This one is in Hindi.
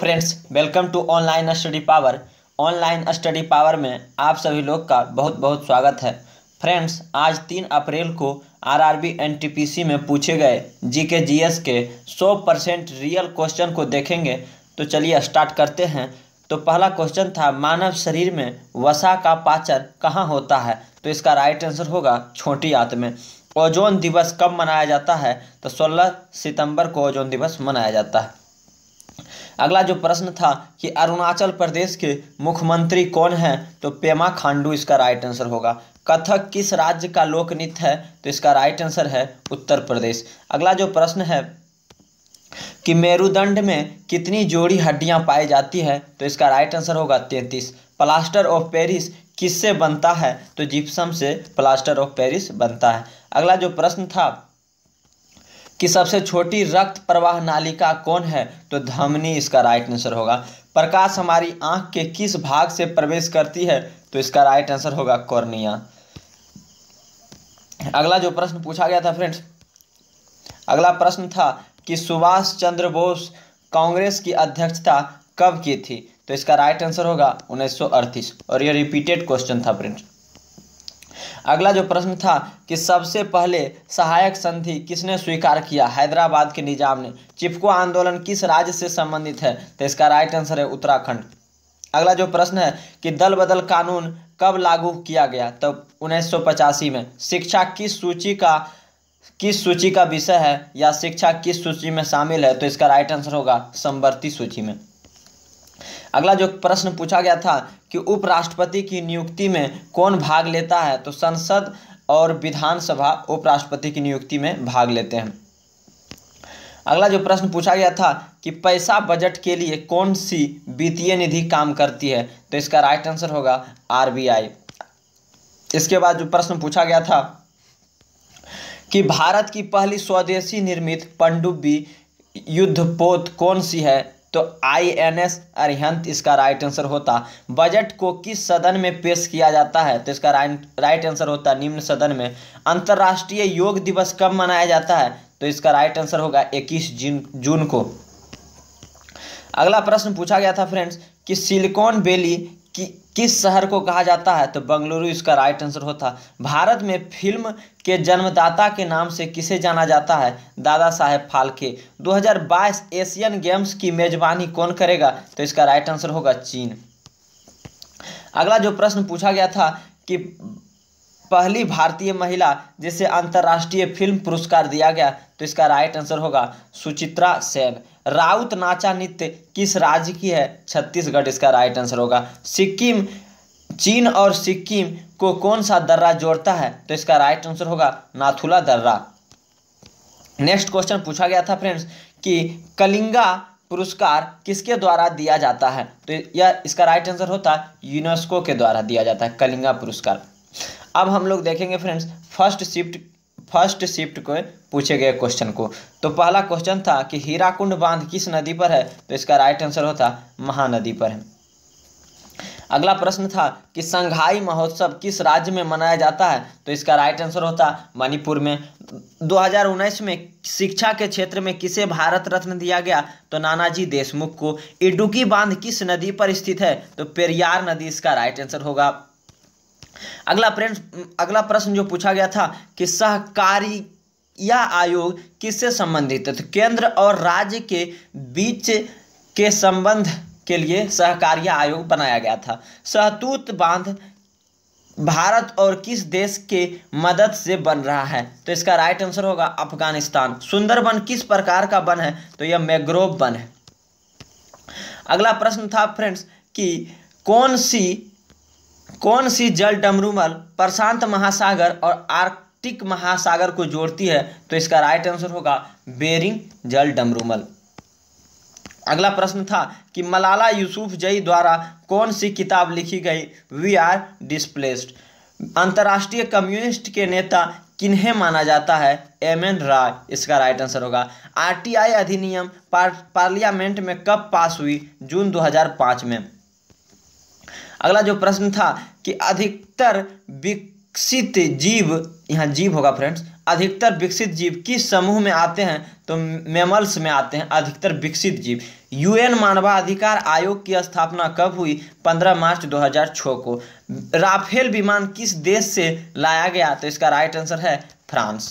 friends welcome to online study power online study power में आप सभी लोग का बहुत बहुत स्वागत है फ्रेंड्स आज तीन अप्रैल को आरआरबी एनटीपीसी में पूछे गए जीके जीएस के 100 परसेंट रियल क्वेश्चन को देखेंगे तो चलिए स्टार्ट करते हैं तो पहला क्वेश्चन था मानव शरीर में वसा का पाचन कहाँ होता है तो इसका राइट आंसर होगा छोटी आत में ओजोन दिवस कब मनाया जाता है तो सोलह सितंबर को ओजोन दिवस मनाया जाता है अगला जो प्रश्न था कि अरुणाचल प्रदेश के मुख्यमंत्री कौन है तो पेमा खांडू इसका राइट आंसर होगा कथक किस राज्य का लोक नृत्य है तो इसका राइट आंसर है उत्तर प्रदेश अगला जो प्रश्न है कि मेरुदंड में कितनी जोड़ी हड्डियां पाई जाती है तो इसका राइट आंसर होगा तैंतीस प्लास्टर ऑफ पेरिस किससे बनता है तो जिप्सम से प्लास्टर ऑफ पेरिस बनता है अगला जो प्रश्न था कि सबसे छोटी रक्त प्रवाह नालिका कौन है तो धमनी इसका राइट आंसर होगा प्रकाश हमारी आंख के किस भाग से प्रवेश करती है तो इसका राइट आंसर होगा कॉर्निया अगला जो प्रश्न पूछा गया था फ्रेंड्स अगला प्रश्न था कि सुभाष चंद्र बोस कांग्रेस की अध्यक्षता कब की थी तो इसका राइट आंसर होगा उन्नीस और ये रिपीटेड क्वेश्चन था फ्रेंड्स अगला जो प्रश्न था कि सबसे पहले सहायक संधि किसने स्वीकार किया हैदराबाद के निजाम ने चिपको आंदोलन किस राज्य से संबंधित है तो इसका राइट आंसर है उत्तराखंड अगला जो प्रश्न है कि दल बदल कानून कब लागू किया गया तो उन्नीस में शिक्षा किस सूची का किस सूची का विषय है या शिक्षा किस सूची में शामिल है तो इसका राइट आंसर होगा संवर्ती सूची में अगला जो प्रश्न पूछा गया था कि उपराष्ट्रपति की नियुक्ति में कौन भाग लेता है तो संसद और विधानसभा उपराष्ट्रपति की नियुक्ति में भाग लेते हैं अगला जो प्रश्न पूछा गया था कि पैसा बजट के लिए कौन सी वित्तीय निधि काम करती है तो इसका राइट आंसर होगा आरबीआई इसके बाद जो प्रश्न पूछा गया था कि भारत की पहली स्वदेशी निर्मित पनडुब्बी युद्धपोत कौन सी है तो आई एन एस अरिहंत इसका राइट आंसर होता बजट को किस सदन में पेश किया जाता है तो इसका राइट आंसर होता निम्न सदन में अंतर्राष्ट्रीय योग दिवस कब मनाया जाता है तो इसका राइट आंसर होगा इक्कीस जून जून को अगला प्रश्न पूछा गया था फ्रेंड्स कि सिलिकॉन वैली की किस शहर को कहा जाता है तो बंगलुरु इसका राइट आंसर होता भारत में फिल्म के जन्मदाता के नाम से किसे जाना जाता है दादा साहेब फाल्के 2022 एशियन गेम्स की मेजबानी कौन करेगा तो इसका राइट आंसर होगा चीन अगला जो प्रश्न पूछा गया था कि पहली भारतीय महिला जिसे अंतर्राष्ट्रीय फिल्म पुरस्कार दिया गया तो इसका राइट आंसर होगा सुचित्रा सेन राउत नाचा नृत्य किस राज्य की है छत्तीसगढ़ इसका राइट आंसर होगा सिक्किम चीन और सिक्किम को कौन सा दर्रा जोड़ता है तो इसका राइट आंसर होगा नाथुला दर्रा नेक्स्ट क्वेश्चन पूछा गया था फ्रेंड्स कि कलिंगा पुरस्कार किसके द्वारा दिया जाता है तो यह इसका राइट आंसर होता है यूनेस्को के द्वारा दिया जाता है कलिंगा पुरस्कार अब हम लोग देखेंगे friends first shift first shift को पूछे गए क्वेश्चन को तो पहला क्वेश्चन था कि हीराकुंड बांध किस नदी पर है तो इसका राइट आंसर होता महानदी पर है अगला प्रश्न था कि संघाई महोत्सव किस राज्य में मनाया जाता है तो इसका राइट आंसर होता मणिपुर में 2019 में शिक्षा के क्षेत्र में किसे भारत रत्न दिया गया तो नानाजी देशमुख को इडुकी बांध किस नदी पर स्थित है तो पेरियार नदी इसका राइट आंसर होगा अगला प्रश्न अगला प्रश्न जो पूछा गया था कि सहकारी या आयोग किससे संबंधित है तो केंद्र और राज्य के बीच के संबंध के लिए सहकारिया आयोग बनाया गया था सहतूत बांध भारत और किस देश के मदद से बन रहा है तो इसका राइट आंसर होगा अफगानिस्तान सुंदरबन किस प्रकार का वन है तो यह मैग्रोव वन है अगला प्रश्न था फ्रेंड्स कि कौन सी कौन सी जल डमरूमल प्रशांत महासागर और आर्कटिक महासागर को जोड़ती है तो इसका राइट आंसर होगा बेरिंग जल डमरूमल अगला प्रश्न था कि मलाला यूसुफ जई द्वारा कौन सी किताब लिखी गई वी आर डिस्प्लेस्ड अंतर्राष्ट्रीय कम्युनिस्ट के नेता किन्हें माना जाता है एम एन राय इसका राइट आंसर होगा आरटीआई अधिनियम पार्लियामेंट में कब पास हुई जून 2005 में अगला जो प्रश्न था कि अधिकतर विकसित जीव यहाँ जीव होगा फ्रेंड्स अधिकतर विकसित जीव किस समूह में आते हैं तो मेमल्स में आते हैं अधिकतर विकसित जीव यूएन मानवाधिकार आयोग की स्थापना कब हुई 15 मार्च 2006 को राफेल विमान किस देश से लाया गया तो इसका राइट आंसर है फ्रांस